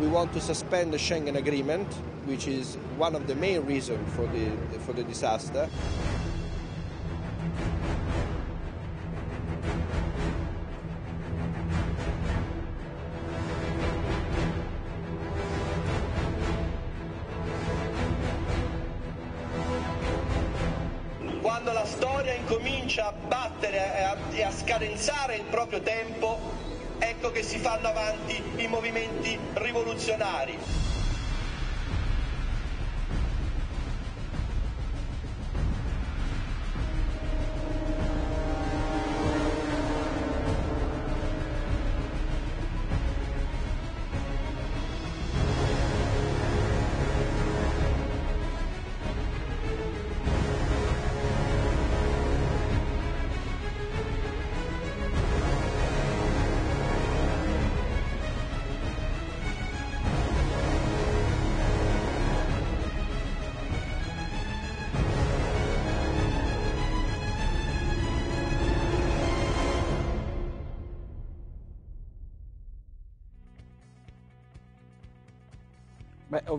we want to suspend the Schengen Agreement, which is one of the main reasons for the, for the disaster. Quando la storia incomincia a battere e a, e a scadenzare il proprio tempo, ecco che si fanno avanti i movimenti rivoluzionari.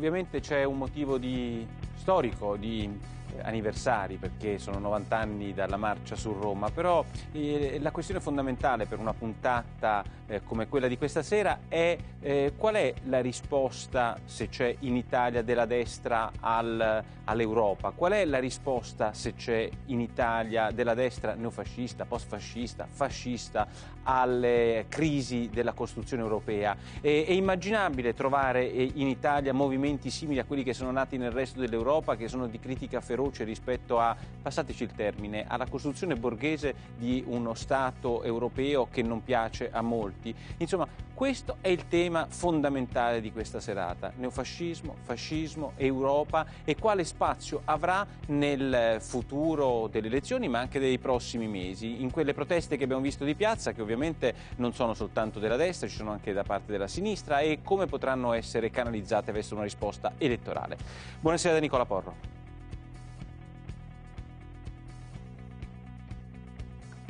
ovviamente c'è un motivo di... storico, di eh, anniversari perché sono 90 anni dalla marcia su Roma, però eh, la questione fondamentale per una puntata eh, come quella di questa sera è eh, qual è la risposta, se c'è in Italia, della destra al, all'Europa? Qual è la risposta, se c'è in Italia, della destra neofascista, postfascista, fascista, alle crisi della costruzione europea? E, è immaginabile trovare eh, in Italia movimenti simili a quelli che sono nati nel resto dell'Europa, che sono di critica feroce rispetto a, passateci il termine, alla costruzione borghese di uno Stato europeo che non piace a molti tutti. Insomma, questo è il tema fondamentale di questa serata. Neofascismo, fascismo, Europa e quale spazio avrà nel futuro delle elezioni ma anche dei prossimi mesi. In quelle proteste che abbiamo visto di piazza, che ovviamente non sono soltanto della destra, ci sono anche da parte della sinistra e come potranno essere canalizzate verso una risposta elettorale. Buonasera da Nicola Porro.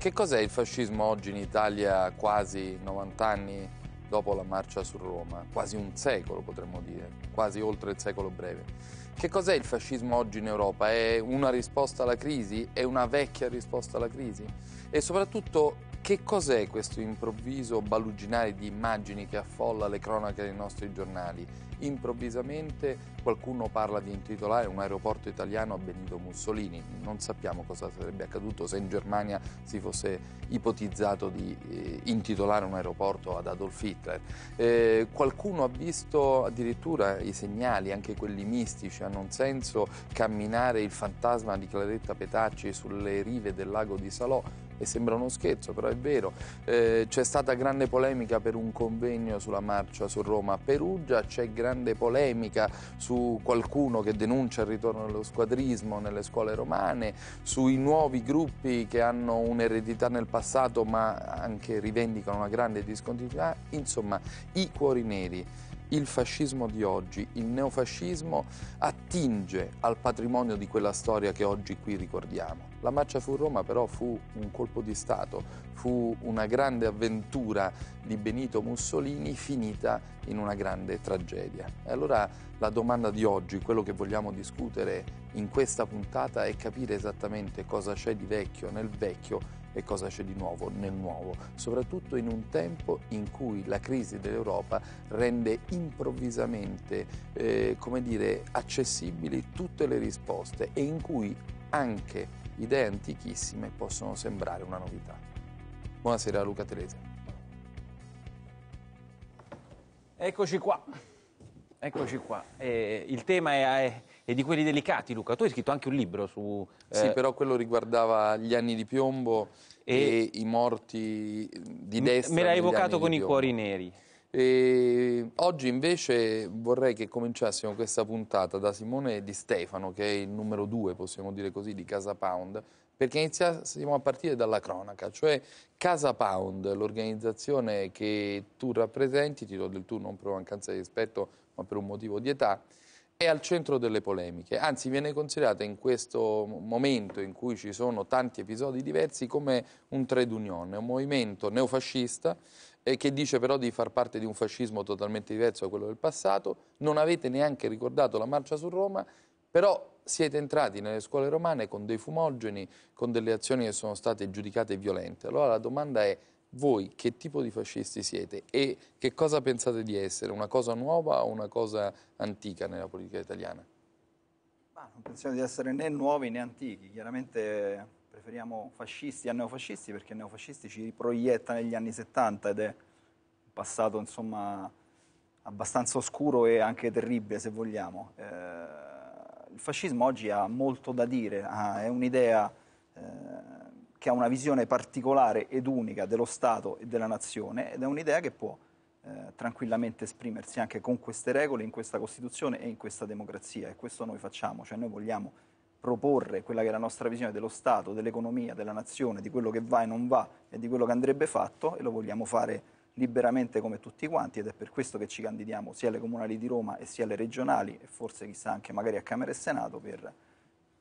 Che cos'è il fascismo oggi in Italia quasi 90 anni dopo la marcia su Roma? Quasi un secolo potremmo dire, quasi oltre il secolo breve. Che cos'è il fascismo oggi in Europa? È una risposta alla crisi? È una vecchia risposta alla crisi? E soprattutto che cos'è questo improvviso baluginare di immagini che affolla le cronache dei nostri giornali? improvvisamente qualcuno parla di intitolare un aeroporto italiano a Benito Mussolini, non sappiamo cosa sarebbe accaduto se in Germania si fosse ipotizzato di eh, intitolare un aeroporto ad Adolf Hitler. Eh, qualcuno ha visto addirittura i segnali, anche quelli mistici, hanno un senso camminare il fantasma di Claretta Petacci sulle rive del lago di Salò, e sembra uno scherzo, però è vero. Eh, c'è stata grande polemica per un convegno sulla marcia su Roma-Perugia, a c'è grande polemica su qualcuno che denuncia il ritorno dello squadrismo nelle scuole romane, sui nuovi gruppi che hanno un'eredità nel passato ma anche rivendicano una grande discontinuità, insomma i cuori neri il fascismo di oggi, il neofascismo, attinge al patrimonio di quella storia che oggi qui ricordiamo. La marcia fu Roma però fu un colpo di Stato, fu una grande avventura di Benito Mussolini finita in una grande tragedia. E allora la domanda di oggi, quello che vogliamo discutere in questa puntata è capire esattamente cosa c'è di vecchio nel vecchio e cosa c'è di nuovo nel nuovo, soprattutto in un tempo in cui la crisi dell'Europa rende improvvisamente eh, dire, accessibili tutte le risposte e in cui anche idee antichissime possono sembrare una novità. Buonasera Luca Telese. Eccoci qua, eccoci qua. Eh, il tema è e di quelli delicati, Luca. Tu hai scritto anche un libro su... Eh... Sì, però quello riguardava gli anni di piombo e, e i morti di destra. Me l'hai evocato con i cuori neri. E oggi invece vorrei che cominciassimo questa puntata da Simone Di Stefano, che è il numero due, possiamo dire così, di Casa Pound, perché iniziassimo a partire dalla cronaca, cioè Casa Pound, l'organizzazione che tu rappresenti, ti do del tu non per mancanza di rispetto, ma per un motivo di età, è al centro delle polemiche, anzi viene considerata in questo momento in cui ci sono tanti episodi diversi come un trade union, un movimento neofascista eh, che dice però di far parte di un fascismo totalmente diverso da quello del passato, non avete neanche ricordato la marcia su Roma, però siete entrati nelle scuole romane con dei fumogeni, con delle azioni che sono state giudicate violente. Allora la domanda è voi che tipo di fascisti siete e che cosa pensate di essere, una cosa nuova o una cosa antica nella politica italiana? Ma non pensiamo di essere né nuovi né antichi, chiaramente preferiamo fascisti a neofascisti perché neofascisti ci proietta negli anni 70 ed è un passato insomma abbastanza oscuro e anche terribile se vogliamo. Eh, il fascismo oggi ha molto da dire, ah, è un'idea... Eh, che ha una visione particolare ed unica dello Stato e della nazione ed è un'idea che può eh, tranquillamente esprimersi anche con queste regole, in questa Costituzione e in questa democrazia e questo noi facciamo, cioè noi vogliamo proporre quella che è la nostra visione dello Stato, dell'economia, della nazione, di quello che va e non va e di quello che andrebbe fatto e lo vogliamo fare liberamente come tutti quanti ed è per questo che ci candidiamo sia alle comunali di Roma e sia alle regionali e forse chissà anche magari a Camera e Senato per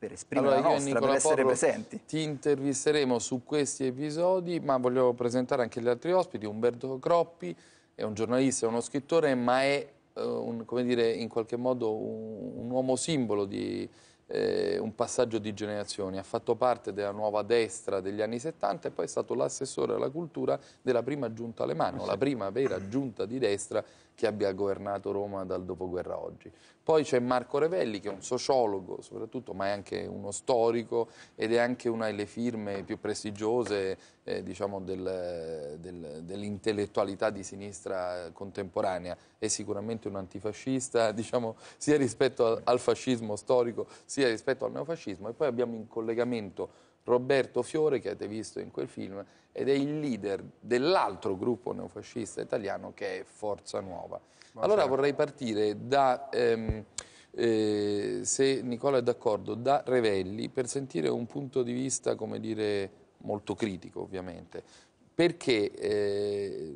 per esprimere allora, la nostra, per essere Porro presenti. Ti intervisteremo su questi episodi, ma voglio presentare anche gli altri ospiti. Umberto Croppi è un giornalista, è uno scrittore, ma è eh, un, come dire, in qualche modo un, un uomo simbolo di eh, un passaggio di generazioni. Ha fatto parte della nuova destra degli anni 70 e poi è stato l'assessore alla cultura della prima giunta Alemanno, ah, sì. la prima vera giunta di destra chi abbia governato Roma dal dopoguerra oggi. Poi c'è Marco Revelli che è un sociologo soprattutto, ma è anche uno storico ed è anche una delle firme più prestigiose eh, diciamo del, del, dell'intellettualità di sinistra contemporanea. È sicuramente un antifascista diciamo, sia rispetto al fascismo storico sia rispetto al neofascismo e poi abbiamo in collegamento Roberto Fiore, che avete visto in quel film, ed è il leader dell'altro gruppo neofascista italiano che è Forza Nuova. Ma allora certo. vorrei partire da, ehm, eh, se Nicola è d'accordo, da Revelli per sentire un punto di vista, come dire, molto critico ovviamente, perché eh,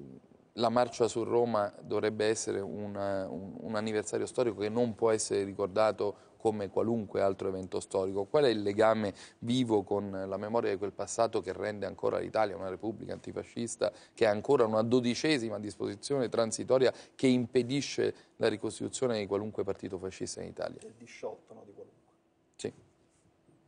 la marcia su Roma dovrebbe essere una, un, un anniversario storico che non può essere ricordato come qualunque altro evento storico. Qual è il legame vivo con la memoria di quel passato che rende ancora l'Italia una repubblica antifascista, che ha ancora una dodicesima disposizione transitoria che impedisce la ricostituzione di qualunque partito fascista in Italia? Del 18, no, di qualunque.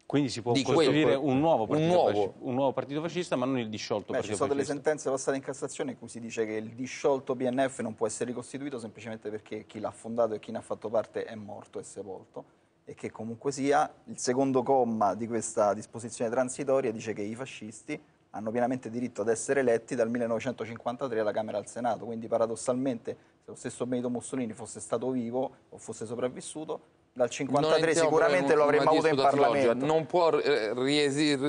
Quindi si può di costruire un, nuovo un, nuovo. un nuovo, partito fascista, ma non il disciolto Beh, Ci sono fascista. delle sentenze passate in Cassazione in cui si dice che il disciolto PNF non può essere ricostituito semplicemente perché chi l'ha fondato e chi ne ha fatto parte è morto e sepolto e che comunque sia il secondo comma di questa disposizione transitoria dice che i fascisti hanno pienamente diritto ad essere eletti dal 1953 alla Camera e al Senato, quindi paradossalmente se lo stesso Benito Mussolini fosse stato vivo o fosse sopravvissuto dal 53 sicuramente lo avremmo avuto in eh. Parlamento. Non può eh,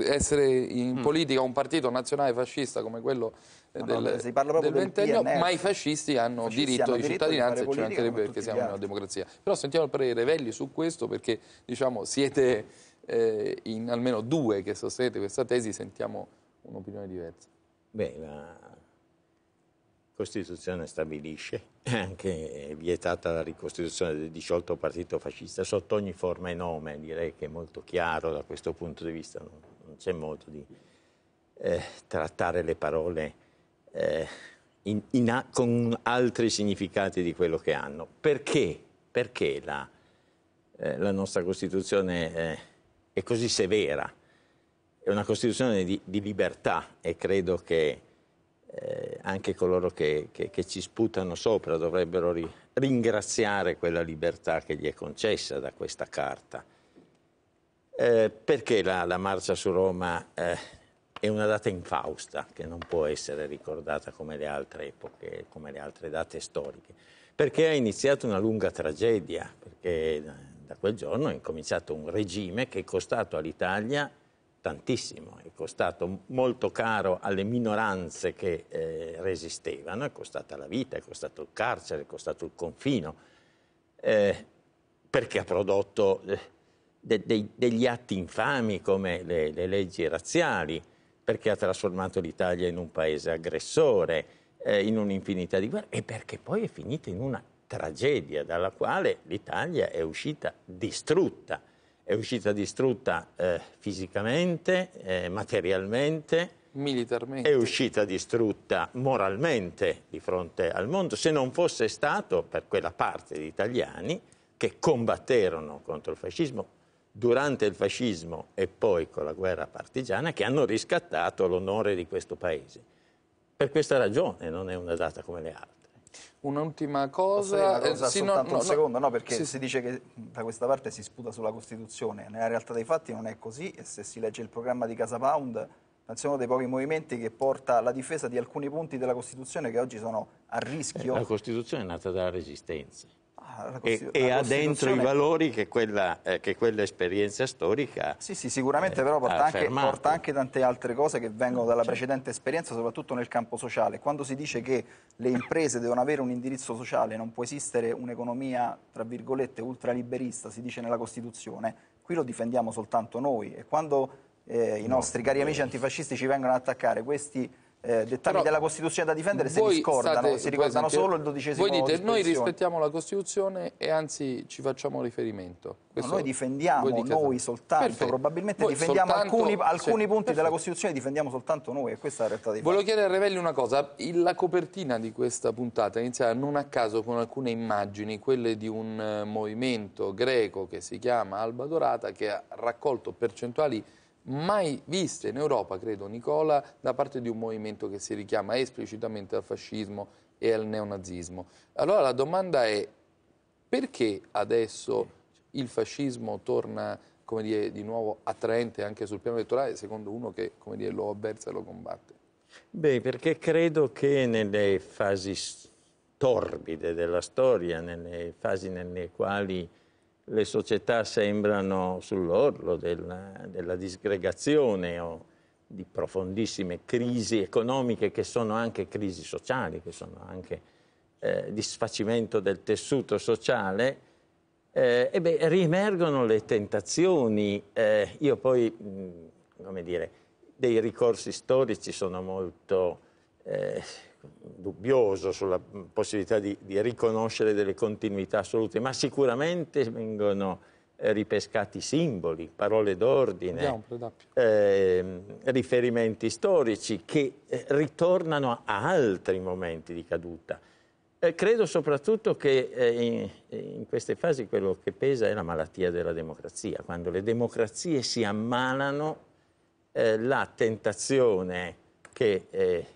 essere in mm. politica un partito nazionale fascista come quello eh, no, del, no, del ventennio, ma i fascisti hanno fascisti diritto hanno di diritto cittadinanza e ci mancherebbe perché siamo in una democrazia. Però sentiamo il parere Revelli su questo perché diciamo, siete eh, in almeno due che sostenete questa tesi, sentiamo un'opinione diversa. Beh, ma Costituzione stabilisce, eh. è anche vietata la ricostituzione del 18 partito fascista sotto ogni forma e nome, direi che è molto chiaro da questo punto di vista, non, non c'è modo di eh, trattare le parole eh, in, in a, con altri significati di quello che hanno. Perché? Perché la, eh, la nostra Costituzione eh, è così severa? È una Costituzione di, di libertà e credo che eh, anche coloro che, che, che, ci sputano sopra dovrebbero ri, ringraziare quella libertà che gli è concessa da questa carta. Eh, perché la, la, marcia su Roma eh, è una data infausta che non può essere ricordata come le altre epoche, come le altre date storiche? Perché ha iniziato una lunga tragedia, perché eh, da quel giorno è incominciato un regime che è costato all'Italia tantissimo, è costato molto caro alle minoranze che eh, resistevano, è costata la vita, è costato il carcere, è costato il confino, eh, perché ha prodotto eh, de, de, degli atti infami come le, le, leggi razziali, perché ha trasformato l'Italia in un paese aggressore, eh, in un'infinità di guerre e perché poi è finita in una tragedia dalla quale l'Italia è uscita distrutta è uscita distrutta eh, fisicamente, eh, materialmente, militarmente, è uscita distrutta moralmente di fronte al mondo, se non fosse stato per quella parte di italiani che combatterono contro il fascismo durante il fascismo e poi con la guerra partigiana, che hanno riscattato l'onore di questo paese. Per questa ragione non è una data come le altre. Un'ultima cosa... Posso eh, sì, no, no, un secondo, no, perché sì, si dice che da questa parte si sputa sulla Costituzione. Nella realtà dei fatti non è così e se si legge il programma di Casa Pound è uno dei pochi movimenti che porta alla difesa di alcuni punti della Costituzione che oggi sono a rischio. Eh, la Costituzione è nata dalla resistenza. La e, e ha dentro i valori che, quella, eh, che quell'esperienza storica Sì, sì sicuramente eh, però porta anche, porta anche, tante altre cose che vengono dalla certo. precedente esperienza, soprattutto nel campo sociale. Quando si dice che le imprese devono avere un indirizzo sociale, non può esistere un'economia, tra virgolette, ultraliberista, si dice nella Costituzione, qui lo difendiamo soltanto noi. E quando eh, i nostri cari amici antifascisti ci vengono ad attaccare, questi eh, dettami Però della Costituzione da difendere se li scordano, si ricordano solo il dodicesimo Voi dite noi rispettiamo la Costituzione e anzi ci facciamo riferimento. No, noi difendiamo, noi soltanto, perfetto. probabilmente voi difendiamo soltanto, alcuni, alcuni punti perfetto. della Costituzione, difendiamo soltanto noi e questa è la realtà dei Volevo chiedere a Revelli una cosa, la copertina di questa puntata inizia non a caso con alcune immagini, quelle di un eh, movimento greco che si chiama Alba Dorata che ha raccolto percentuali mai viste in Europa, credo Nicola, da parte di un movimento che si richiama esplicitamente al fascismo e al neonazismo. Allora la domanda è perché adesso il fascismo torna dire, di nuovo attraente anche sul piano elettorale secondo uno che dire, lo avversa e lo combatte? Beh, perché credo che nelle fasi torbide della storia, nelle fasi nelle quali le società sembrano sull'orlo della, della disgregazione o di profondissime crisi economiche che sono anche crisi sociali, che sono anche eh, disfacimento del tessuto sociale, eh, e beh, riemergono le tentazioni. Eh, io poi, mh, mm, come dire, dei ricorsi storici sono molto eh, dubbioso sulla possibilità di, di riconoscere delle continuità assolute, ma sicuramente vengono eh, ripescati simboli, parole d'ordine, eh, riferimenti storici che eh, ritornano a altri momenti di caduta. Eh, credo soprattutto che eh, in, in, queste fasi quello che pesa è la malattia della democrazia. Quando le democrazie si ammalano, eh, la tentazione che eh,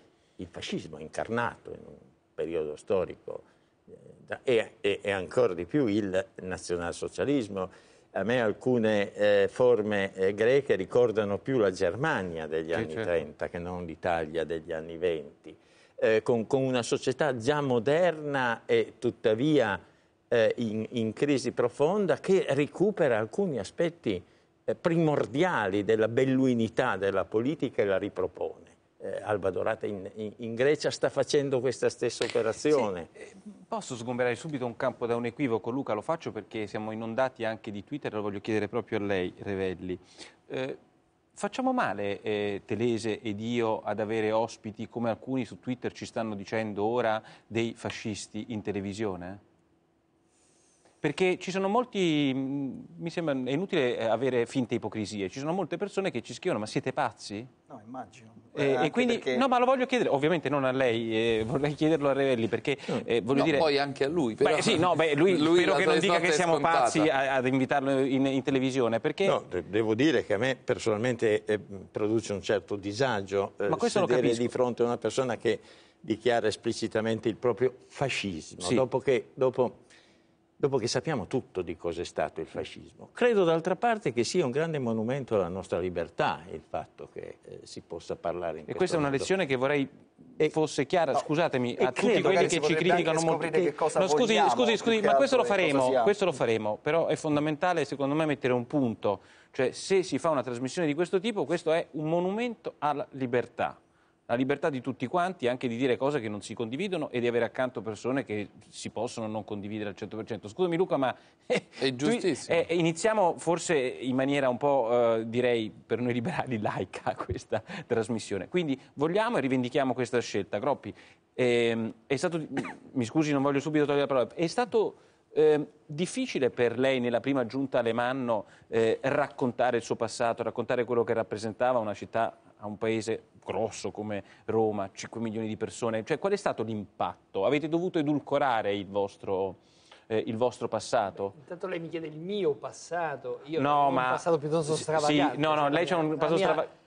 il fascismo incarnato in un periodo storico eh, e, e, e ancora di più il nazionalsocialismo. A me alcune eh, forme eh, greche ricordano più la Germania degli sì, anni certo. 30 che non l'Italia degli anni 20, eh, con, con, una società già moderna e tuttavia eh, in, in, crisi profonda che recupera alcuni aspetti eh, primordiali della belluinità della politica e la ripropone eh, Alba Dorata in, in, in, Grecia sta facendo questa stessa operazione. Sì, eh, posso sgomberare subito un campo da un equivoco, Luca? Lo faccio perché siamo inondati anche di Twitter, lo voglio chiedere proprio a lei, Revelli. Eh, facciamo male eh, Telese ed io ad avere ospiti come alcuni su Twitter ci stanno dicendo ora dei fascisti in televisione? perché ci sono molti, mm, mi sembra, è inutile eh, avere finte ipocrisie, ci sono molte persone che ci scrivono ma siete pazzi? No, immagino. Eh, e quindi, perché... no, ma lo voglio chiedere, ovviamente non a lei, eh, vorrei chiederlo a Revelli perché eh, voglio no, dire... poi anche a lui. Però... Beh, sì, no, beh, lui, lui spero che non dica che siamo scontata. pazzi a, ad invitarlo in, in televisione perché... No, devo dire che a me personalmente eh, produce un certo disagio eh, ma questo lo capisco. di fronte a una persona che dichiara esplicitamente il proprio fascismo, sì. dopo che... Dopo dopo che sappiamo tutto di cosa è stato il fascismo. Credo d'altra parte che sia un grande monumento alla nostra libertà il fatto che eh, si possa parlare in questo E questa modo. è una lezione che vorrei e, fosse chiara, no, scusatami, a tutti quelli che ci criticano molto. Che cosa no, scusi, vogliamo, scusi, scusi, ma questo lo, faremo, questo lo faremo, però è fondamentale secondo me mettere un punto, cioè se si fa una trasmissione di questo tipo, questo è un monumento alla libertà la libertà di tutti quanti anche di dire cose che non si condividono e di avere accanto persone che si possono non condividere al 100%. Scusami Luca, ma è giustissimo. Tu, eh, iniziamo forse in maniera un po', eh, direi, per noi liberali laica questa trasmissione. Quindi vogliamo e rivendichiamo questa scelta. Groppi, ehm, è stato, mi scusi non voglio subito togliere la parola, è stato Ehm, difficile per lei nella prima giunta Alemanno eh, raccontare il suo passato, raccontare quello che rappresentava una città, un paese grosso come Roma, 5 milioni di persone. Cioè, qual è stato l'impatto? Avete dovuto edulcorare il vostro, eh, il vostro passato? Beh, intanto lei mi chiede il mio passato, io no, ho ma... un passato piuttosto stravagante. Sì, no, no, lei c'è un passato stravagante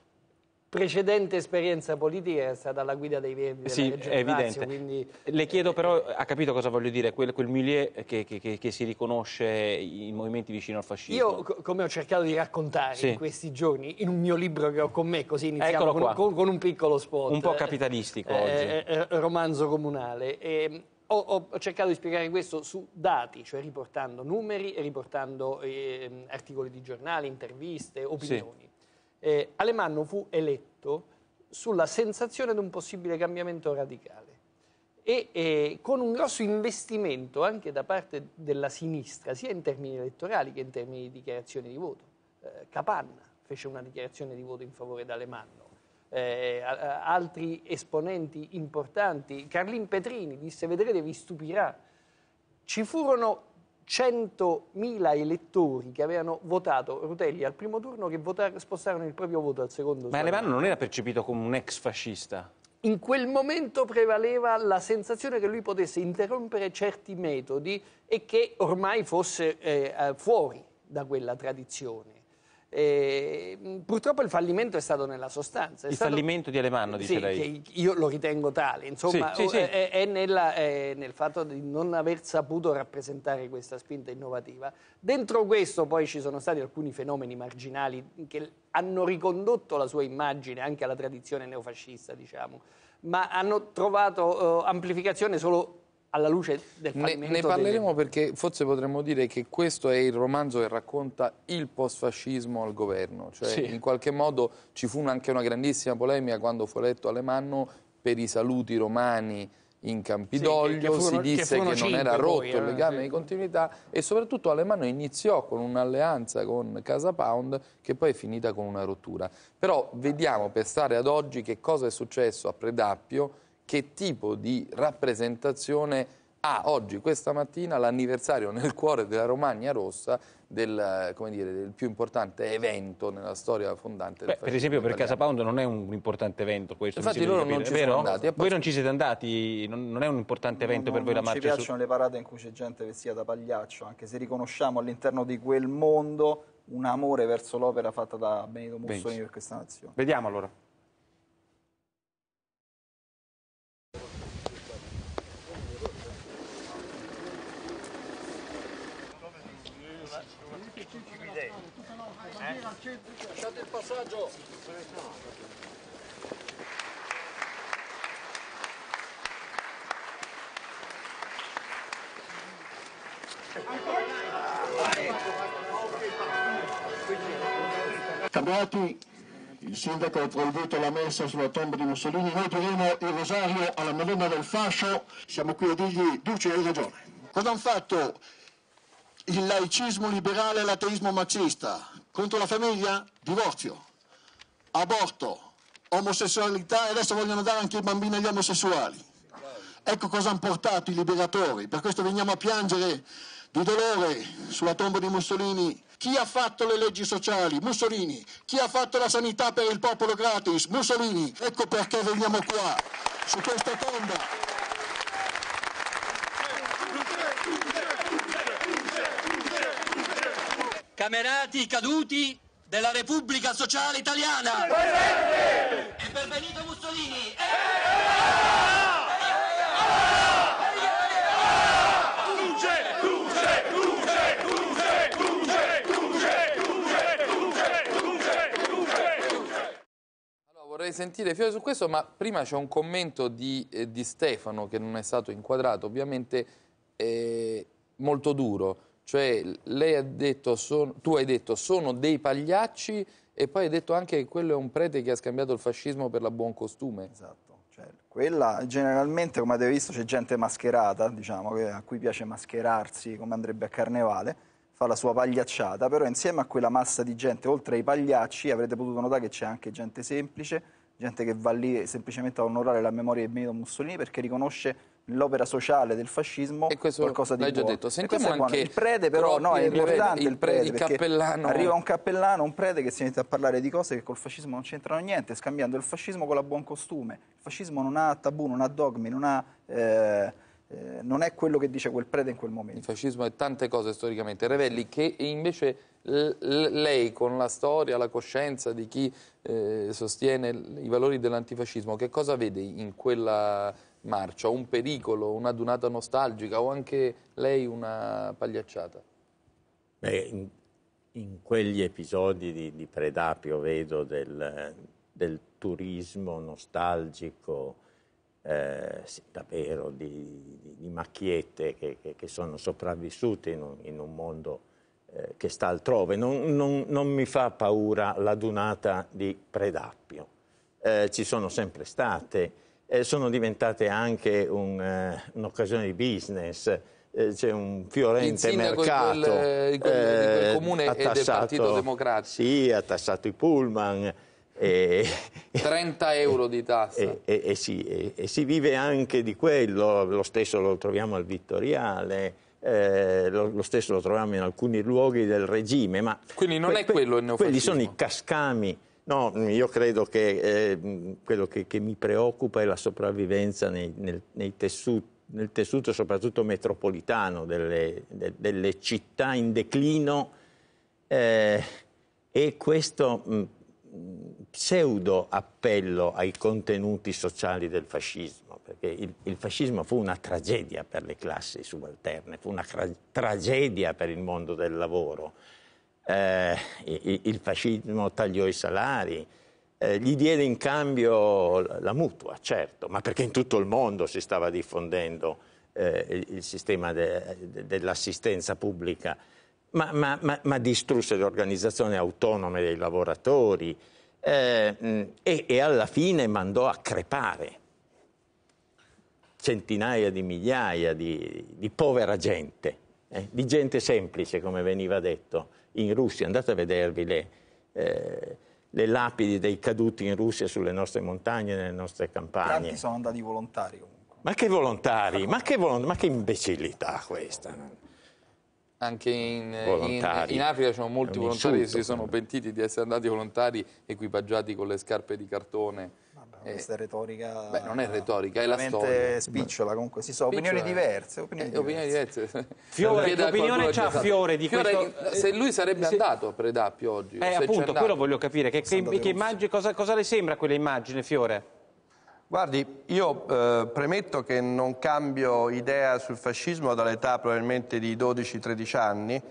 precedente esperienza politica è stata la guida dei Verdi sì, è evidente. Lazio, quindi... Le chiedo eh, però, ha capito cosa voglio dire, quel, quel milieu che, che, che, si riconosce in movimenti vicino al fascismo? Io, come ho cercato di raccontare sì. in questi giorni, in un mio libro che ho con me, così iniziamo con, con, con, un piccolo spot. Un po' eh, capitalistico eh, eh, eh, Romanzo comunale. Eh, ho, ho, cercato di spiegare questo su dati, cioè riportando numeri, riportando ehm, articoli di giornale interviste, opinioni. Sì eh, Alemanno fu eletto sulla sensazione di un possibile cambiamento radicale e eh, con un grosso investimento anche da parte della sinistra, sia in termini elettorali che in termini di dichiarazione di voto. Eh, Capanna fece una dichiarazione di voto in favore d'Alemanno, eh, altri esponenti importanti, Carlin Petrini disse vedrete vi stupirà. Ci furono 100.000 elettori che avevano votato Rutelli al primo turno che votarono, spostarono il proprio voto al secondo. turno. Ma Alevano non era percepito come un ex fascista? In quel momento prevaleva la sensazione che lui potesse interrompere certi metodi e che ormai fosse eh, eh fuori da quella tradizione. E eh, purtroppo il fallimento è stato nella sostanza. il stato... fallimento di Alemanno, dice sì, lei. io lo ritengo tale, insomma, sì, sì, è, è, nella, è, nel fatto di non aver saputo rappresentare questa spinta innovativa. Dentro questo poi ci sono stati alcuni fenomeni marginali che hanno ricondotto la sua immagine anche alla tradizione neofascista, diciamo, ma hanno trovato uh, amplificazione solo alla luce del fallimento. Ne, ne parleremo delle... perché forse potremmo dire che questo è il romanzo che racconta il post-fascismo al governo. Cioè, sì. in qualche modo ci fu anche una grandissima polemica quando fu eletto Alemanno per i saluti romani in Campidoglio, sì, furono, si disse che, che non era rotto poi, il eh, legame eh, di continuità e soprattutto Alemanno iniziò con un'alleanza con Casa Pound che poi è finita con una rottura. Però vediamo per stare ad oggi che cosa è successo a Predappio che tipo di rappresentazione ha oggi, questa mattina, l'anniversario nel cuore della Romagna Rossa del, eh, dire, del, più importante evento nella storia fondante Beh, del Per esempio per Casa Pound non è un importante evento questo. Infatti loro non ci sono andati. Voi non ci siete andati, non, non è un importante evento no, per no, voi la marcia? Non ci piacciono su... le parate in cui c'è gente vestita da pagliaccio, anche se riconosciamo all'interno di quel mondo un amore verso l'opera fatta da Benito Mussolini Benissimo. per questa nazione. Vediamo allora. eh? Lasciate il passaggio! Cabrati, il sindaco proibito la messa sulla tomba di Mussolini, noi diremo il rosario alla Madonna del Fascio, siamo qui a dirgli Duce hai ragione. Cosa hanno fatto il laicismo liberale e l'ateismo marxista? contro la famiglia, divorzio, aborto, omosessualità e adesso vogliono dare anche i bambini agli omosessuali. Ecco cosa hanno portato i liberatori, per questo veniamo a piangere di dolore sulla tomba di Mussolini. Chi ha fatto le leggi sociali? Mussolini. Chi ha fatto la sanità per il popolo gratis? Mussolini. Ecco perché veniamo qua, su questa tomba. camerati caduti della Repubblica Sociale Italiana. Presente! E benvenuto Mussolini. Allora, vorrei sentire Fiore su questo, ma prima c'è un commento di, eh, di, Stefano che non è stato inquadrato, ovviamente eh, molto duro cioè lei ha detto, son, tu hai detto sono dei pagliacci e poi hai detto anche che quello è un prete che ha scambiato il fascismo per la buon costume. Esatto. Cioè, quella generalmente, come avete visto, c'è gente mascherata, diciamo, a cui piace mascherarsi come andrebbe a carnevale, fa la sua pagliacciata, però insieme a quella massa di gente, oltre ai pagliacci, avrete potuto notare che c'è anche gente semplice, gente che va lì semplicemente a onorare la memoria di Benito Mussolini perché riconosce l'opera sociale del fascismo e questo qualcosa di già buono. detto. Sentiamo anche il prete però no, è importante il il prete il cappellano. arriva un cappellano, un prete che si mette a parlare di cose che col fascismo non c'entrano niente, scambiando il fascismo con la buon costume. Il fascismo non ha tabù, non ha dogmi, non ha eh, eh, non è quello che dice quel prete in quel momento. Il fascismo è tante cose storicamente. Revelli, che invece lei con la storia, la coscienza di chi eh, sostiene i valori dell'antifascismo, che cosa vede in quella marcia, un pericolo, una donata nostalgica o anche lei una pagliacciata? Beh, in, in quegli episodi di, di Predapio vedo del, del turismo nostalgico, eh, davvero di, di, di macchiette che, che, che, sono sopravvissute in un, in un mondo eh, che sta altrove. Non, non, non, mi fa paura la dunata di Predapio. Eh, ci sono sempre state eh, sono diventate anche eh, un'occasione di business eh, c'è un fiorente mercato di eh, quel, quel, di quel comune eh, tassato, del Partito Democratico sì, ha tassato i pullman e, 30 euro di tassa e, e, e, si, e, si vive anche di quello lo stesso lo troviamo al Vittoriale eh, lo, lo, stesso lo troviamo in alcuni luoghi del regime ma quindi non que, è quello il neofascismo quelli sono i cascami No, mm, io credo che eh, mm, quello che, che, mi preoccupa è la sopravvivenza nei, nel, nei tessuti nel tessuto soprattutto metropolitano delle, de, delle città in declino eh, e questo mh, mm, pseudo appello ai contenuti sociali del fascismo, perché il, il, fascismo fu una tragedia per le classi subalterne, fu una tra tragedia per il mondo del lavoro eh, il fascismo tagliò i salari, eh, gli diede in cambio la mutua, certo, ma perché in tutto il mondo si stava diffondendo eh, il sistema de, de, dell'assistenza pubblica, ma, ma, ma, ma, distrusse le organizzazioni autonome dei lavoratori eh, mm, e, e alla fine mandò a crepare centinaia di migliaia di, di povera gente, eh, di gente semplice, come veniva detto, in Russia, andate a vedervi le, eh, le lapidi dei caduti in Russia sulle nostre montagne, nelle nostre campagne. Tanti sono andati volontari comunque. Ma che volontari, ma che, volont ma che imbecillità questa. Anche in, in, in Africa ci sono molti volontari che si sono pentiti di essere andati volontari equipaggiati con le scarpe di cartone eh, questa retorica... Beh, non è retorica, è la storia. spicciola, comunque si so, opinioni eh. diverse. Opinioni, eh, opinioni diverse. Fiore, che c'ha Fiore di Fiore, questo... Eh, se lui sarebbe se... andato a Predappio oggi. Eh, appunto, quello voglio capire. Che, che, che immagine, cosa, cosa le sembra quella immagine, Fiore? Guardi, io eh, premetto che non cambio idea sul fascismo dall'età probabilmente di 12-13 anni,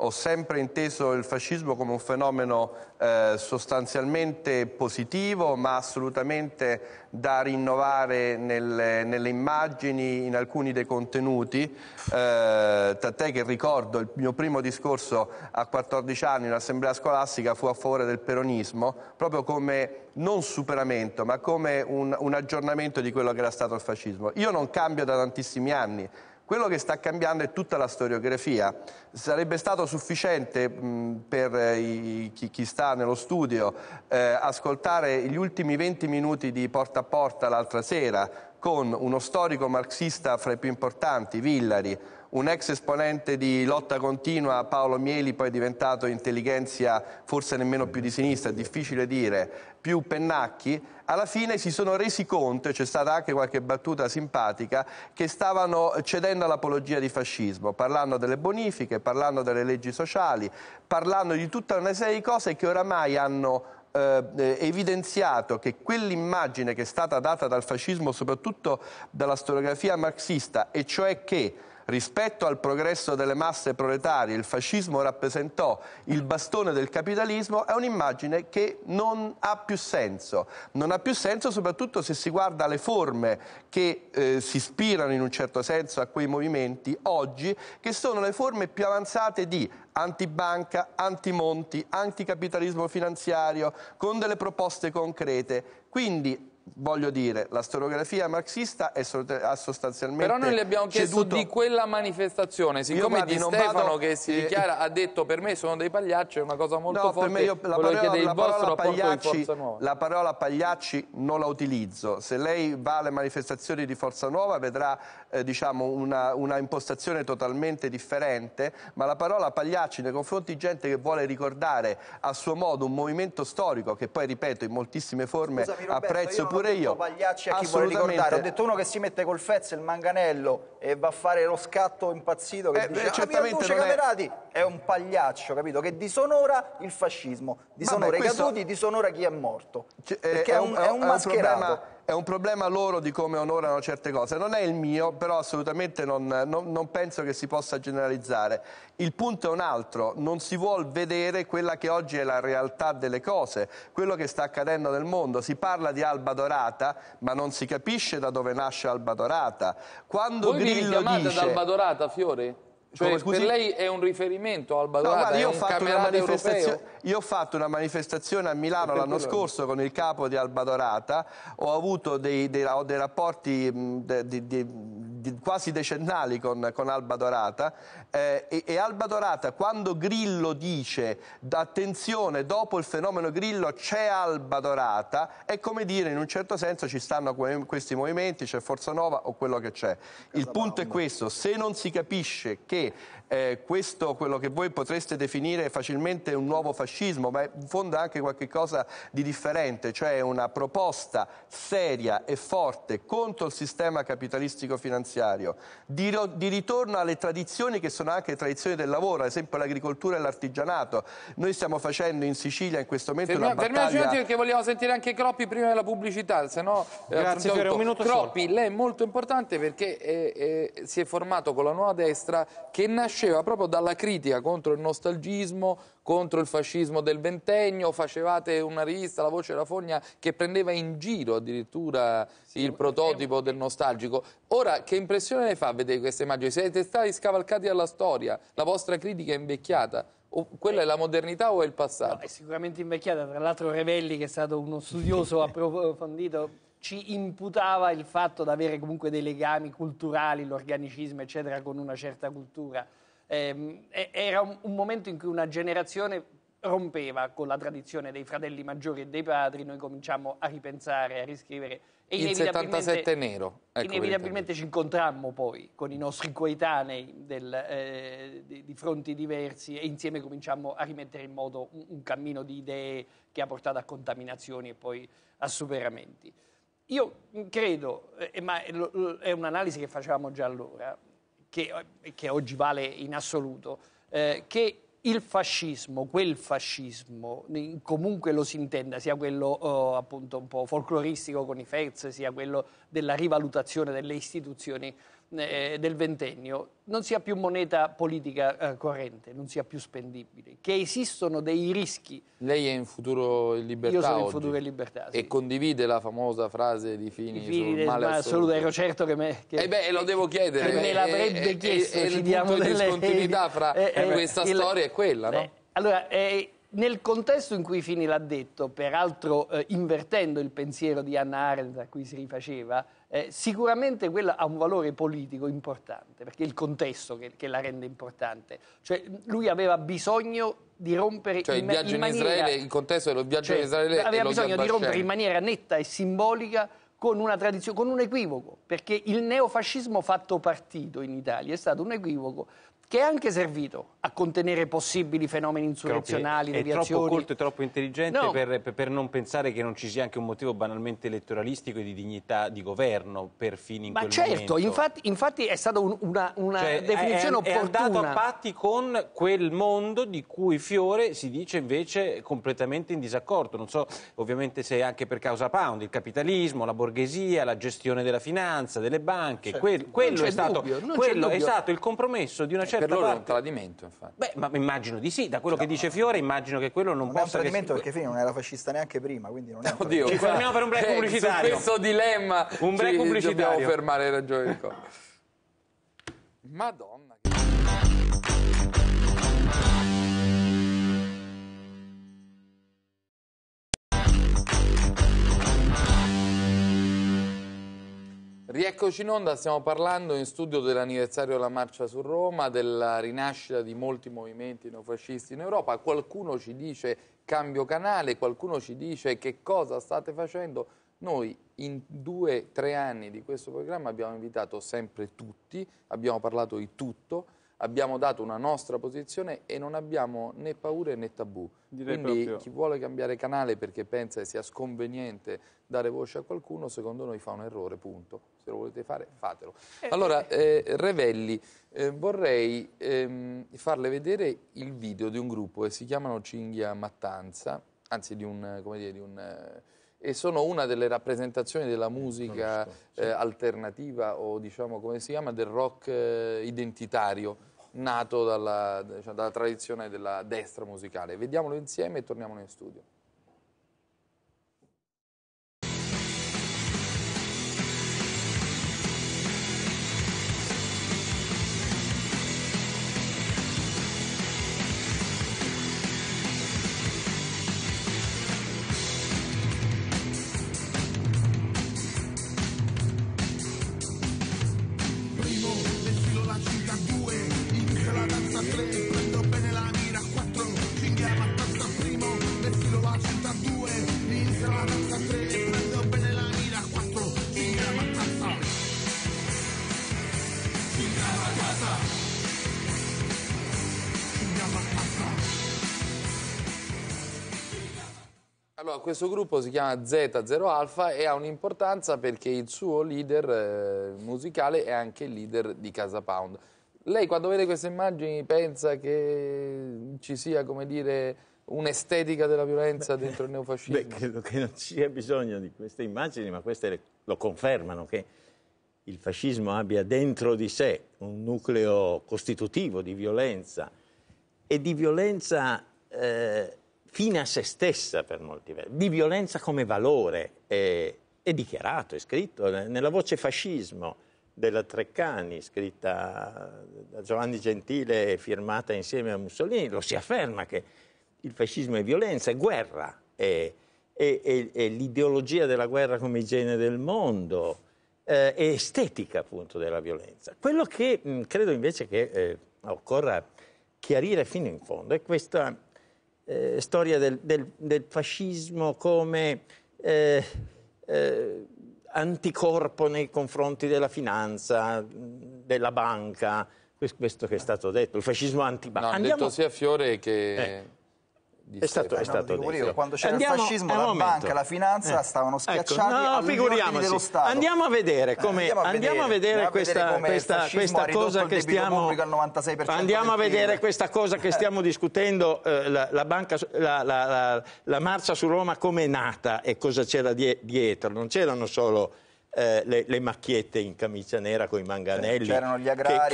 ho sempre inteso il fascismo come un fenomeno eh, sostanzialmente positivo ma assolutamente da rinnovare nelle, nelle immagini, in alcuni dei contenuti, eh, tant'è che ricordo il mio primo discorso a 14 anni in assemblea scolastica fu a favore del peronismo, proprio come non superamento ma come un, un aggiornamento di quello che era stato il fascismo. Io non cambio da tantissimi anni, quello che sta cambiando è tutta la storiografia. Sarebbe stato sufficiente mh, per eh, i, chi, chi, sta nello studio eh, ascoltare gli ultimi 20 minuti di Porta a Porta l'altra sera con uno storico marxista fra i più importanti, Villari, un ex esponente di lotta continua, Paolo Mieli, poi diventato intelligenza forse nemmeno più di sinistra, è difficile dire, più Pennacchi, alla fine si sono resi conto, e c'è stata anche qualche battuta simpatica, che stavano cedendo all'apologia di fascismo, parlando delle bonifiche, parlando delle leggi sociali, parlando di tutta una serie di cose che oramai hanno eh, evidenziato che quell'immagine che è stata data dal fascismo, soprattutto dalla storiografia marxista, e cioè che Rispetto al progresso delle masse proletarie, il fascismo rappresentò il bastone del capitalismo, è un'immagine che non ha più senso. Non ha più senso soprattutto se si guarda le forme che eh, si ispirano in un certo senso a quei movimenti oggi, che sono le forme più avanzate di antibanca, antimonti, anticapitalismo finanziario, con delle proposte concrete. Quindi voglio dire, la storiografia marxista è ha sostanzialmente Però noi le abbiamo chiesto di quella manifestazione, siccome guardi, Di Stefano vado... che si eh, dichiara eh, ha detto per me sono dei pagliacci, è una cosa molto no, forte. Per me io, la parola, la il parola pagliacci, la parola pagliacci non la utilizzo. Se lei va alle manifestazioni di Forza Nuova vedrà eh, diciamo una, una, impostazione totalmente differente, ma la parola pagliacci nei confronti di gente che vuole ricordare a suo modo un movimento storico che poi ripeto in moltissime forme Scusami, Roberto, apprezzo pure io. Pagliacci a chi vuole ricordare. Ho detto uno che si mette col Fez, il manganello e va a fare lo scatto impazzito che eh, dice, beh, ah, certamente ah, Camerati è... è... un pagliaccio, capito? Che disonora il fascismo, disonora Vabbè, i questo... caduti, disonora chi è morto. C- cioè, perché è un, è un, è un, è un mascherato. Problema è un problema loro di come onorano certe cose. Non è il mio, però assolutamente non, non, non penso che si possa generalizzare. Il punto è un altro, non si vuol vedere quella che oggi è la realtà delle cose, quello che sta accadendo nel mondo. Si parla di Alba Dorata, ma non si capisce da dove nasce Alba Dorata. Quando Voi Grillo vi dice... da Alba Dorata, Fiore? Cioè, per lei è un riferimento Alba Dorata, no, guarda, io ho fatto una manifestazione europeo. Io ho fatto una manifestazione a Milano l'anno scorso con il capo di Alba Dorata, ho avuto dei, dei, ho dei rapporti de, de, de, quasi decennali con, con Alba Dorata eh, e, e Alba Dorata quando Grillo dice attenzione dopo il fenomeno Grillo c'è Alba Dorata è come dire in un certo senso ci stanno questi movimenti c'è Forza Nova o quello che c'è il punto è questo se non si capisce che eh, questo quello che voi potreste definire facilmente un nuovo fascismo, ma in fondo anche qualcosa di differente, cioè una proposta seria e forte contro il sistema capitalistico finanziario, di, ro- di ritorno alle tradizioni che sono anche tradizioni del lavoro, ad esempio l'agricoltura e l'artigianato. Noi stiamo facendo in Sicilia in questo momento Fermi- una battaglia... Fermiamoci perché vogliamo sentire anche Croppi prima della pubblicità, se no... Eh, Grazie, Fiore, un minuto Croppi, solo. lei è molto importante perché eh, si è formato con la nuova destra che nasce nasceva proprio dalla critica contro il nostalgismo, contro il fascismo del ventennio, facevate una rivista, La Voce della Fogna, che prendeva in giro addirittura sì, il prototipo del nostalgico. Ora, che impressione ne fa vedere queste immagini? Siete stati scavalcati dalla storia, la vostra critica è invecchiata. O quella è la modernità o è il passato? No, è sicuramente invecchiata, tra l'altro Revelli che è stato uno studioso approfondito ci imputava il fatto di avere comunque dei legami culturali, l'organicismo eccetera con una certa cultura eh, era un, un momento in cui una generazione rompeva con la tradizione dei fratelli maggiori e dei padri, noi cominciamo a ripensare, a riscrivere. E il 77 nero. Ecco inevitabilmente ci incontrammo poi con i nostri coetanei del, eh, di, di, fronti diversi e insieme cominciamo a rimettere in moto un, un, cammino di idee che ha portato a contaminazioni e poi a superamenti. Io credo, eh, ma è un'analisi che facevamo già allora, che, eh, che oggi vale in assoluto, eh, che il fascismo, quel fascismo, comunque lo si intenda, sia quello eh, appunto un po' folcloristico con i Fez, sia quello della rivalutazione delle istituzioni, eh, del ventennio non sia più moneta politica eh, corrente, non sia più spendibile, che esistono dei rischi. Lei è in futuro in libertà. Io sono oggi, in futuro in libertà. Sì. E condivide la famosa frase di Fini, fini del male assoluto. assoluto. Ero certo che me. Che, eh beh, lo devo chiedere. Che me eh, l'avrebbe chiesto. E il punto di discontinuità fra questa storia e quella, no? Allora, eh, nel contesto in cui Fini l'ha detto, peraltro eh, invertendo il pensiero di Anna Arendt a cui si rifaceva, eh, sicuramente quella ha un valore politico importante, perché è il contesto che, che la rende importante. Cioè, lui aveva bisogno di rompere cioè, in, il viaggio in, maniera, in Israele, il contesto del viaggio cioè, in Israele aveva bisogno di rompere in maniera netta e simbolica con, con un equivoco, perché il neofascismo fatto partito in Italia è stato un equivoco che è anche servito a contenere possibili fenomeni insurrezionali, È deviazioni. troppo colto e troppo intelligente no. per, per, non pensare che non ci sia anche un motivo banalmente elettoralistico e di dignità di governo per fini in Ma certo, infatti, infatti, è stata un, una, una cioè, definizione è, è, opportuna. È andato a patti con quel mondo di cui Fiore si dice invece completamente in disaccordo. Non so ovviamente se anche per causa Pound, il capitalismo, la borghesia, la gestione della finanza, delle banche. Cioè, que quello, è, dubbio, stato, quello è, stato, il compromesso di una eh, certa per loro parte. È un tradimento infatti. Beh, ma immagino di sì, da quello no, che dice Fiore immagino che quello non, non possa... Non è un tradimento che... perché Fini non era fascista neanche prima, quindi non è... Oddio, ci fermiamo per un break pubblicitario. eh, pubblicitario. questo dilemma un break ci pubblicitario. dobbiamo fermare ragione. Madonna. Rieccoci in onda, stiamo parlando in studio dell'anniversario della marcia su Roma, della rinascita di molti movimenti neofascisti in Europa. Qualcuno ci dice cambio canale, qualcuno ci dice che cosa state facendo. Noi in due, tre anni di questo programma abbiamo invitato sempre tutti, abbiamo parlato di tutto, abbiamo dato una nostra posizione e non abbiamo né paure né tabù. Direi Quindi proprio. chi vuole cambiare canale perché pensa che sia sconveniente dare voce a qualcuno, secondo noi fa un errore, punto. Se lo volete fare, fatelo. Eh. Allora, eh, Revelli, eh, vorrei ehm, farle vedere il video di un gruppo che si chiamano Cinghia Mattanza, anzi di un, come dire, di un... Eh, e sono una delle rappresentazioni della musica sì. eh, alternativa o diciamo come si chiama del rock eh, identitario nato dalla, cioè dalla tradizione della destra musicale. Vediamolo insieme e torniamo in studio. Allora, questo gruppo si chiama Z0 Alpha e ha un'importanza perché il suo leader eh, musicale è anche il leader di Casa Pound. Lei quando vede queste immagini pensa che ci sia, come dire, un'estetica della violenza beh, dentro il neofascismo? Beh, credo che non ci sia bisogno di queste immagini, ma queste lo confermano che il fascismo abbia dentro di sé un nucleo costitutivo di violenza e di violenza... Eh, fine a se stessa per molti versi, di violenza come valore, eh, è dichiarato, è scritto nella voce fascismo della Treccani, scritta da Giovanni Gentile e firmata insieme a Mussolini, lo si afferma che il fascismo è violenza, è guerra, è, è, è, è l'ideologia della guerra come igiene del mondo, eh, è estetica appunto della violenza. Quello che mh, credo invece che eh, occorra chiarire fino in fondo è questa eh, storia del, del, del, fascismo come eh, eh, anticorpo nei confronti della finanza, della banca, questo che è stato detto, il fascismo antibanca. No, Andiamo... detto sia Fiore che... Eh è stato, è stato no, diciamo. quando c'era Andiamo, il fascismo la momento. banca la finanza eh. stavano schiacciati ecco, no, dello Stato andiamo a vedere eh, come andiamo andiamo a vedere questa, vedere questa, questa cosa che stiamo andiamo a vedere questa cosa che stiamo discutendo eh, la, la, banca, la, la, marcia su Roma come è nata e cosa c'era dietro non c'erano solo eh, le, le, macchiette in camicia nera con i manganelli agrari,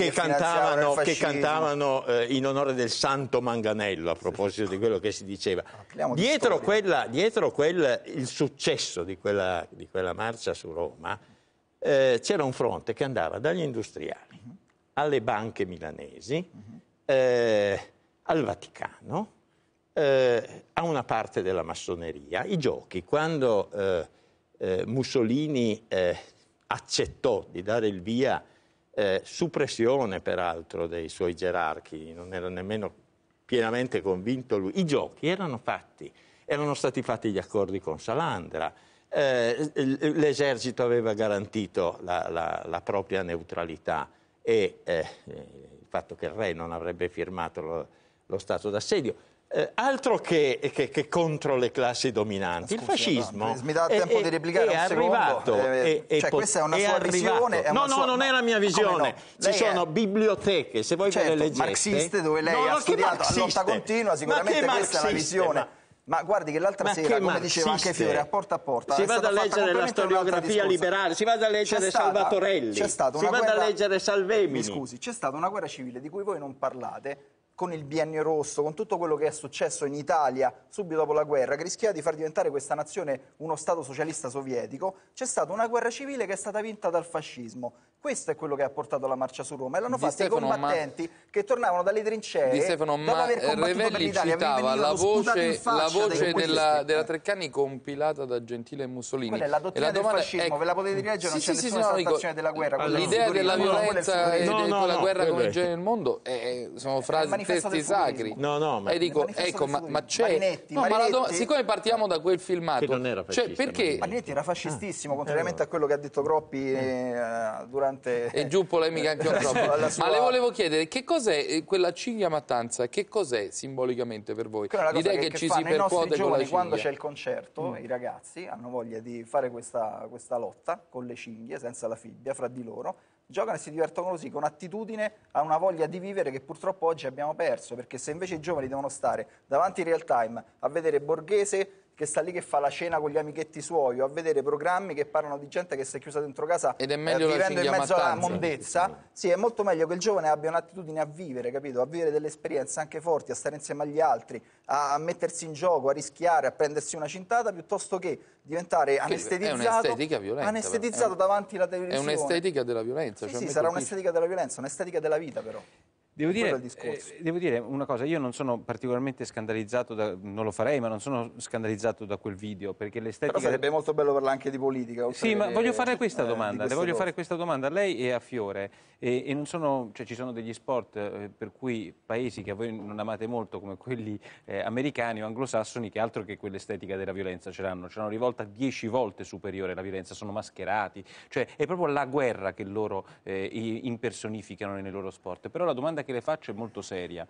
che, che, cantavano, che cantavano eh, in onore del santo manganello a proposito di quello che si diceva. Ah, dietro, di quella, dietro quel, il successo di quella, di quella marcia su Roma eh, c'era un fronte che andava dagli industriali alle banche milanesi, uh al Vaticano, eh, a una parte della massoneria, i giochi. Quando eh, eh, Mussolini eh, accettò di dare il via eh, su pressione peraltro dei suoi gerarchi, non era nemmeno pienamente convinto lui. I giochi erano fatti, erano stati fatti gli accordi con Salandra, eh, l'esercito aveva garantito la, la, la propria neutralità e eh, il fatto che il re non avrebbe firmato lo, lo stato d'assedio. Eh, altro che, che, che, contro le classi dominanti, Scusi, il fascismo. No, mi dà tempo è, di replicare è, è arrivato, eh, è, cioè, questa è una sua arrivato. visione. Una no, sua... no, non è la mia visione. No? Ci sono è... biblioteche, se voi certo, ve le leggete. marxiste dove lei no, ha studiato marxiste. lotta continua, sicuramente questa marxiste, è la visione. Ma... Ma guardi che l'altra sera, che come marxiste. diceva anche Fiore, a porta a porta... Si vada a leggere la storiografia liberale, si vada a leggere stata, Salvatorelli, si vada guerra... a leggere Salvemini. Mi scusi, c'è stata una guerra civile di cui voi non parlate, con il biennio rosso, con tutto quello che è successo in Italia subito dopo la guerra, che rischiava di far diventare questa nazione uno Stato socialista sovietico, c'è stata una guerra civile che è stata vinta dal fascismo questo è quello che ha portato alla marcia su Roma. E l'hanno fatto i combattenti ma... che tornavano dalle trincee di Stefano, dopo ma... Eh, Revelli Citava la voce, la voce della, della, Treccani compilata da Gentile Mussolini. Quella è la dottrina la del fascismo, è... Ecco ve la potete rileggere, sì, non sì, c'è sì, nessuna sì, no, dico... della guerra. L'idea della violenza e della guerra come genere nel mondo eh, eh, sono frasi, testi sacri. No, no, ma... E dico, ecco, ma c'è... Siccome partiamo da quel filmato... Che non era cioè, fascista. Marinetti era ah. fascistissimo, contrariamente a quello che ha detto Groppi durante tante... E giù polemica anche un po'. Sua... Ma le volevo chiedere, che cos'è eh, quella cinghia mattanza? Che cos'è simbolicamente per voi? L'idea che, che, che ci si percuote con la ciglia. Quando c'è il concerto, mm. i ragazzi hanno voglia di fare questa, questa lotta con le cinghie, senza la fibbia, fra di loro, giocano e si divertono così, con attitudine a una voglia di vivere che purtroppo oggi abbiamo perso, perché se invece i giovani devono stare davanti in real time a vedere Borghese che sta lì che fa la cena con gli amichetti suoi o a vedere programmi che parlano di gente che si è chiusa dentro casa Ed è meglio eh, vivendo in mezzo alla mondezza. Sì, è molto meglio che il giovane abbia un'attitudine a vivere, capito? A vivere delle esperienze anche forti, a stare insieme agli altri, a, a mettersi in gioco, a rischiare, a prendersi una cintata, piuttosto che diventare che anestetizzato, violenta, anestetizzato eh. davanti alla televisione. È un'estetica della violenza. Sì, cioè sì sarà un'estetica della violenza, un'estetica della vita però. Devo dire, eh, devo dire, una cosa, io non sono particolarmente scandalizzato, da, non lo farei, ma non sono scandalizzato da quel video, perché l'estetica... Però sarebbe molto bello parlare anche di politica. Sì, ma voglio fare questa eh, domanda, eh, le voglio cose. fare questa domanda a lei e a Fiore, e, e sono, cioè, ci sono degli sport eh, per cui paesi che a voi non amate molto, come quelli eh, americani o anglosassoni, che altro che quell'estetica della violenza ce l'hanno, ce l'hanno rivolta dieci volte superiore alla violenza, sono mascherati, cioè è proprio la guerra che loro eh, impersonificano nei loro sport. Però la domanda domanda che le faccio è molto seria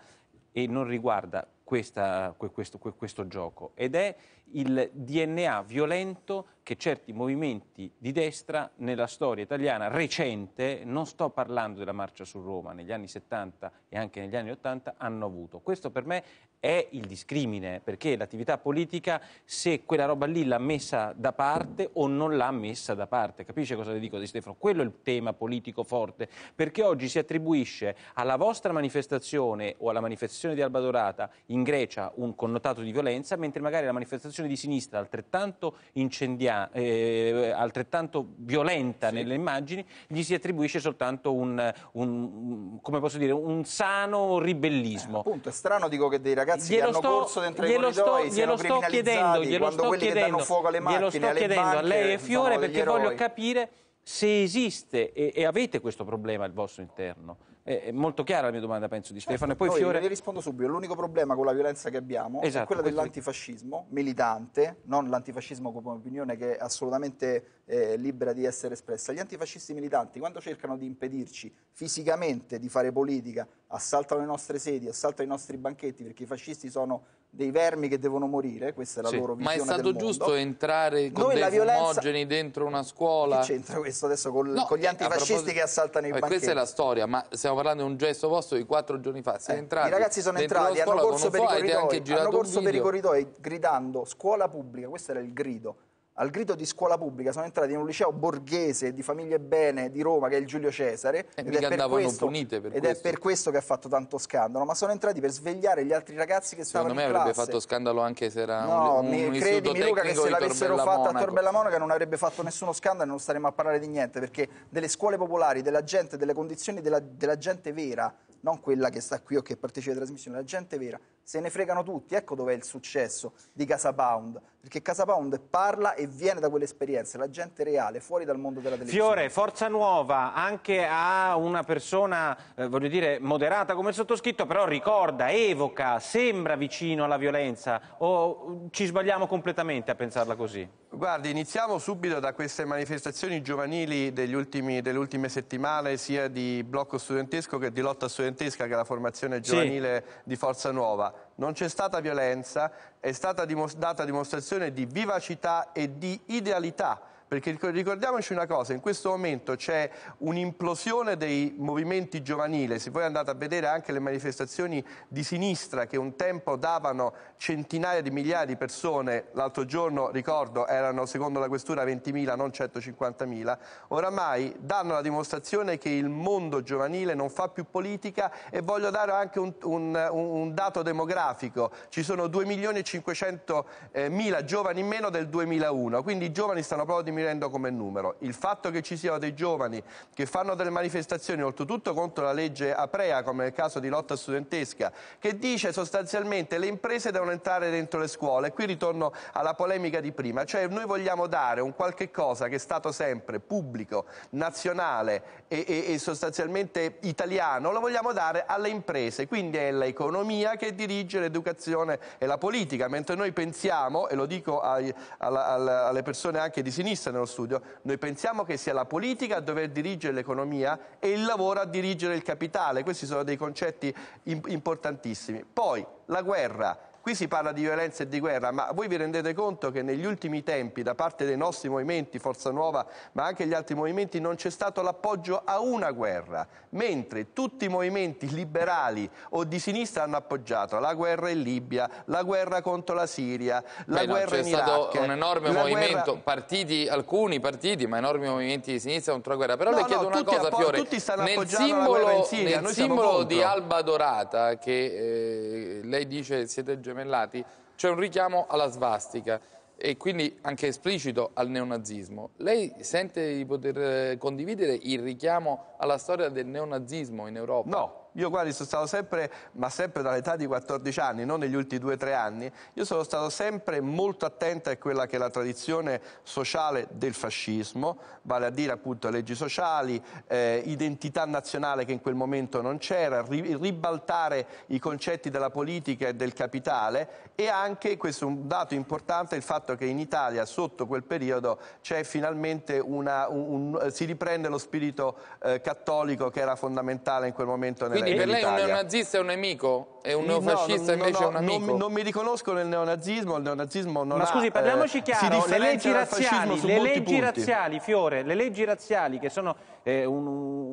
e non riguarda questa, questo, questo, gioco ed è il DNA violento che certi movimenti di destra nella storia italiana recente, non sto parlando della marcia su Roma negli anni 70 e anche negli anni 80, hanno avuto. Questo per me è il discrimine, perché l'attività politica, se quella roba lì l'ha messa da parte o non l'ha messa da parte, capisce cosa le dico Di Stefano? Quello è il tema politico forte, perché oggi si attribuisce alla vostra manifestazione o alla manifestazione di Alba Dorata in Grecia un connotato di violenza, mentre magari la manifestazione di sinistra altrettanto, incendia- eh, altrettanto violenta sì. nelle immagini, gli si attribuisce soltanto un, un, un, dire, un sano ribellismo. Eh, appunto, è strano dico che dei ragazzi ragazzi glielo che hanno sto, corso dentro i corridoi sto, glielo sto chiedendo, glielo sto chiedendo, macchine, glielo sto chiedendo a lei e Fiore perché voglio capire se esiste e, e avete questo problema al vostro interno è molto chiara la mia domanda, penso, di certo, Stefano. E poi Fiore... Le rispondo subito. L'unico problema con la violenza che abbiamo esatto, è quella dell'antifascismo militante, non l'antifascismo come opinione che è assolutamente eh, libera di essere espressa. Gli antifascisti militanti, quando cercano di impedirci fisicamente di fare politica, assaltano le nostre sedi, assaltano i nostri banchetti, perché i fascisti sono dei vermi che devono morire, questa è la sì, loro visione Ma è stato giusto entrare con Noi dei violenza... dentro una scuola? Che c'entra questo adesso col, no, con gli eh, antifascisti che assaltano i banchetti? Eh, questa è la storia, ma stiamo parlando di un gesto vostro di quattro giorni fa. Eh, I ragazzi sono entrati, hanno corso, per i, corridoi, hanno corso per i corridoi gridando scuola pubblica, questo era il grido al grido di scuola pubblica sono entrati in un liceo borghese di famiglie bene di Roma che è il Giulio Cesare e eh, ed, è per, questo, per, ed è per questo, che ha fatto tanto scandalo ma sono entrati per svegliare gli altri ragazzi che stavano in classe secondo me avrebbe fatto scandalo anche se era no, un, un, un credimi Luca che se l'avessero fatto a Tor Monaca non avrebbe fatto nessuno scandalo e non staremmo a parlare di niente perché delle scuole popolari della gente, delle condizioni della, della gente vera non quella che sta qui o che partecipa alla trasmissione, la gente vera. Se ne fregano tutti, ecco dov'è il successo di Casa Pound, perché Casa Pound parla e viene da quell'esperienza, la gente reale, fuori dal mondo della televisione. Fiore, forza nuova anche a una persona, eh, voglio dire, moderata come il sottoscritto, però ricorda, evoca, sembra vicino alla violenza o ci sbagliamo completamente a pensarla così? Guardi, iniziamo subito da queste manifestazioni giovanili ultimi, delle ultime settimane, sia di blocco studentesco che di lotta studentesca studentesca che è la formazione giovanile sì. di Forza Nuova. Non c'è stata violenza, è stata data dimostrazione di vivacità e di idealità perché ricordiamoci una cosa, in questo momento c'è un'implosione dei movimenti giovanili, se voi andate a vedere anche le manifestazioni di sinistra che un tempo davano centinaia di migliaia di persone, l'altro giorno ricordo erano secondo la questura 20.000, non 150.000, oramai danno la dimostrazione che il mondo giovanile non fa più politica e voglio dare anche un, un, un dato demografico, ci sono 2 milioni e 500 eh, giovani in meno del 2001, quindi i giovani stanno proprio diminuendo rendo come numero. Il fatto che ci siano dei giovani che fanno delle manifestazioni, oltretutto contro la legge Aprea, come nel caso di lotta studentesca, che dice sostanzialmente le imprese devono entrare dentro le scuole. qui ritorno alla polemica di prima, cioè noi vogliamo dare un qualche cosa che è stato sempre pubblico, nazionale e, e, e sostanzialmente italiano, lo vogliamo dare alle imprese, quindi è l'economia che dirige l'educazione e la politica, mentre noi pensiamo, e lo dico ai, alla, alla, alle persone anche di sinistra, vista nello studio, noi pensiamo che sia la politica a dover dirigere l'economia e il lavoro a dirigere il capitale. Questi sono dei concetti importantissimi. Poi la guerra Qui si parla di violenza e di guerra, ma voi vi rendete conto che negli ultimi tempi da parte dei nostri movimenti, Forza Nuova, ma anche gli altri movimenti, non c'è stato l'appoggio a una guerra, mentre tutti i movimenti liberali o di sinistra hanno appoggiato la guerra in Libia, la guerra contro la Siria, la Beh, guerra no, in Iraq. C'è stato un enorme movimento, guerra... partiti, alcuni partiti, ma enormi movimenti di sinistra contro la guerra. Però no, le chiedo no, una cosa, Fiore, tutti stanno nel simbolo, Siria, nel simbolo di Alba Dorata, che eh, lei dice siete giovani, gemellati, c'è un richiamo alla svastica e quindi anche esplicito al neonazismo. Lei sente di poter eh, condividere il richiamo alla storia del neonazismo in Europa? No, io guardi, sono stato sempre, ma sempre dall'età di 14 anni, non negli ultimi 2-3 anni, io sono stato sempre molto attento a quella che è la tradizione sociale del fascismo, vale a dire appunto leggi sociali, eh, identità nazionale che in quel momento non c'era, ri ribaltare i concetti della politica e del capitale e anche, questo è un dato importante, il fatto che in Italia sotto quel periodo c'è finalmente una, un, un, si riprende lo spirito eh, cattolico che era fondamentale in quel momento. Nel quindi per lei un neonazista è un nemico? E un neofascista no, no, invece no, è un amico? Non, non, mi riconosco nel neonazismo, il neonazismo non Ma ha, scusi, parliamoci eh, chiaro, le leggi razziali, le leggi razziali Fiore, le leggi razziali che sono eh, un,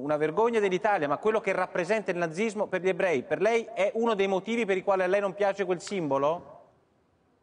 una vergogna dell'Italia, ma quello che rappresenta il nazismo per gli ebrei, per lei è uno dei motivi per i quali a lei non piace quel simbolo?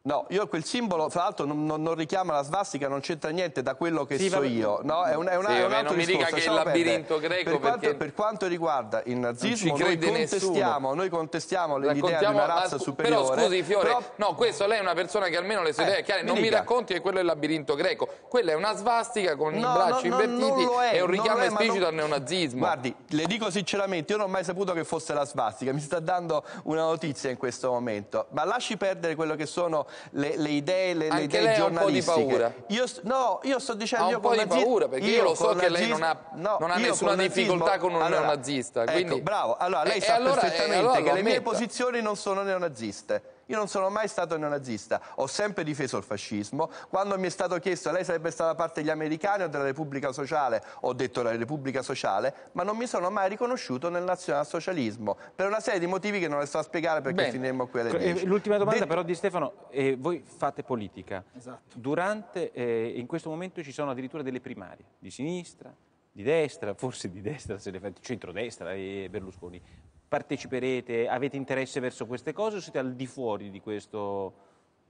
No, io quel simbolo, fra l'altro, non, non, richiama la svastica, non c'entra niente da quello che sì, so vabbè. io. No, è, una, è una, sì, è un non mi dica che è il labirinto greco. Per quanto, per quanto, riguarda il nazismo, noi contestiamo, noi contestiamo l'idea di una razza ma, superiore. Però scusi, Fiore, però... no, questo lei è una persona che almeno le sue eh, idee chiare. Mi non dica. mi racconti che quello è il labirinto greco. Quella è una svastica con no, i bracci no, invertiti è, e un richiamo è, esplicito non... al neonazismo. Guardi, le dico sinceramente, io non ho mai saputo che fosse la svastica. Mi sta dando una notizia in questo momento. Ma lasci perdere quello che sono le, le idee, le, le idee giornalistiche. Io, no, io sto dicendo... Ha un po' di paura perché io, lo so che lei non ha, no, non ha nessuna con difficoltà con un allora, neonazista. Quindi... Ecco, bravo. Allora, lei e, sa allora, eh, perfettamente allora che le mie posizioni non sono neonaziste. Io non sono mai stato neonazista, ho sempre difeso il fascismo. Quando mi è stato chiesto lei sarebbe stata parte degli americani o della Repubblica Sociale, ho detto la Repubblica Sociale, ma non mi sono mai riconosciuto nel nazionalsocialismo, per una serie di motivi che non le sto a spiegare perché Bene. finiremo qui alle 10. Eh, l'ultima domanda De... però di Stefano, eh, voi fate politica. Esatto. Durante, eh, in questo momento ci sono addirittura delle primarie, di sinistra, di destra, forse di destra se le fa, centrodestra e eh, Berlusconi parteciperete, avete interesse verso queste cose o siete al di fuori di questo?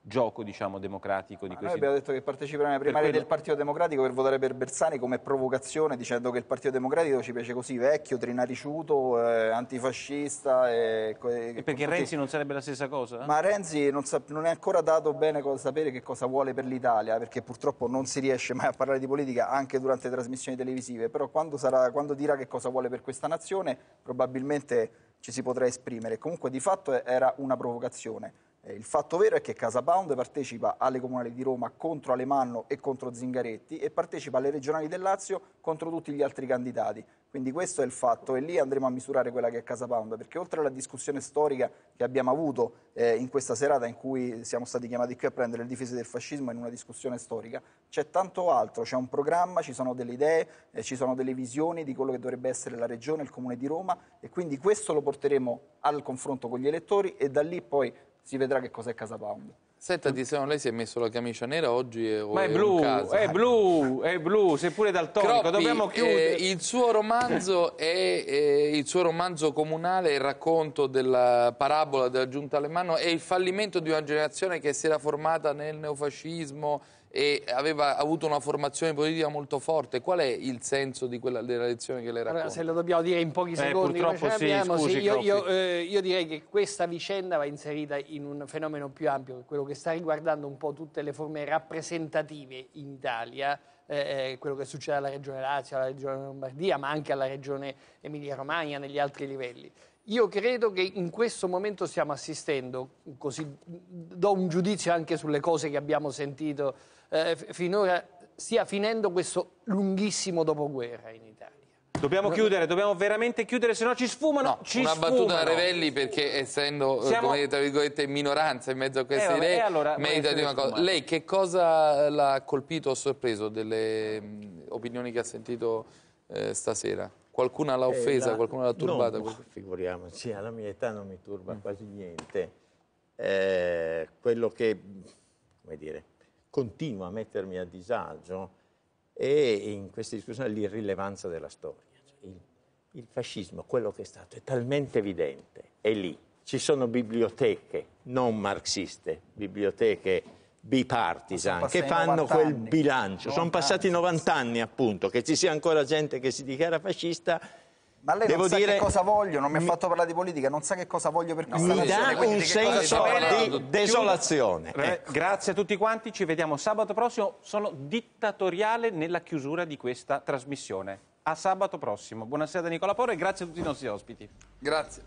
gioco diciamo, democratico di questo. questi... Noi abbiamo detto che parteciperemo alle primarie quello... del Partito Democratico per votare per Bersani come provocazione dicendo che il Partito Democratico ci piace così vecchio, trinariciuto, eh, antifascista. Eh, eh, e, perché tutti... Renzi non sarebbe la stessa cosa? Ma Renzi non, sa... non, è ancora dato bene cosa, sapere che cosa vuole per l'Italia perché purtroppo non si riesce mai a parlare di politica anche durante le trasmissioni televisive, però quando, sarà... quando dirà che cosa vuole per questa nazione probabilmente ci si potrà esprimere. Comunque di fatto era una provocazione eh, il fatto vero è che Casabound partecipa alle comunali di Roma contro Alemanno e contro Zingaretti e partecipa alle regionali del Lazio contro tutti gli altri candidati. Quindi questo è il fatto e lì andremo a misurare quella che è Casa Pound, perché oltre alla discussione storica che abbiamo avuto eh, in questa serata in cui siamo stati chiamati qui a prendere le difese del fascismo in una discussione storica, c'è tanto altro, c'è un programma, ci sono delle idee, eh, ci sono delle visioni di quello che dovrebbe essere la regione, il comune di Roma e quindi questo lo porteremo al confronto con gli elettori e da lì poi si vedrà che cos'è Casapound. Senta, Tiziano, lei si è messo la camicia nera oggi? È, Ma è blu, è, blu, è blu, seppure dal tonico, Croppi, dobbiamo eh, chiudere. Eh, il, suo romanzo è, eh, il suo romanzo comunale, il racconto della parabola della giunta Alemanno, è il fallimento di una generazione che si era formata nel neofascismo, e aveva avuto una formazione politica molto forte. Qual è il senso quella, della lezione che le racconta? Allora, se lo dobbiamo dire in pochi eh, secondi, eh, sì, abbiamo, scusi, sì, io, io, eh, io, direi che questa vicenda va inserita in un fenomeno più ampio, quello che sta riguardando un po' tutte le forme rappresentative in Italia, eh, eh, quello che succede alla Regione Lazio, alla Regione Lombardia, ma anche alla Regione Emilia-Romagna, negli altri livelli. Io credo che in questo momento stiamo assistendo, così do un giudizio anche sulle cose che abbiamo sentito eh, finora stia finendo questo lunghissimo dopoguerra in Italia. Dobbiamo chiudere, dobbiamo veramente chiudere, se no ci sfumano. No, ci una sfumano. battuta a Revelli perché essendo eh, Siamo... in minoranza in mezzo a queste eh, idee, allora, merita di una cosa. Sfumano. Lei che cosa l'ha colpito o sorpreso delle opinioni che ha sentito eh, stasera? Qualcuna l'ha eh, offesa, eh, la... qualcuno l'ha turbata? No, figuriamoci, alla mia età non mi turba mm. quasi niente. Eh, quello che, come dire, continua a mettermi a disagio è in questa discussione l'irrilevanza della storia. Cioè il, il fascismo, quello che è stato, è talmente evidente, è lì. Ci sono biblioteche non marxiste, biblioteche bipartisan che fanno quel bilancio. Sono passati 90 anni appunto, che ci sia ancora gente che si dichiara fascista ma lei Devo non sa dire... che cosa voglio, non mi ha fatto parlare di politica, non sa che cosa voglio per questa mi nazione. Mi dà un senso di desolazione. Ecco. Grazie a tutti quanti, ci vediamo sabato prossimo. Sono dittatoriale nella chiusura di questa trasmissione. A sabato prossimo. Buonasera da Nicola Porro e grazie a tutti i nostri ospiti. Grazie.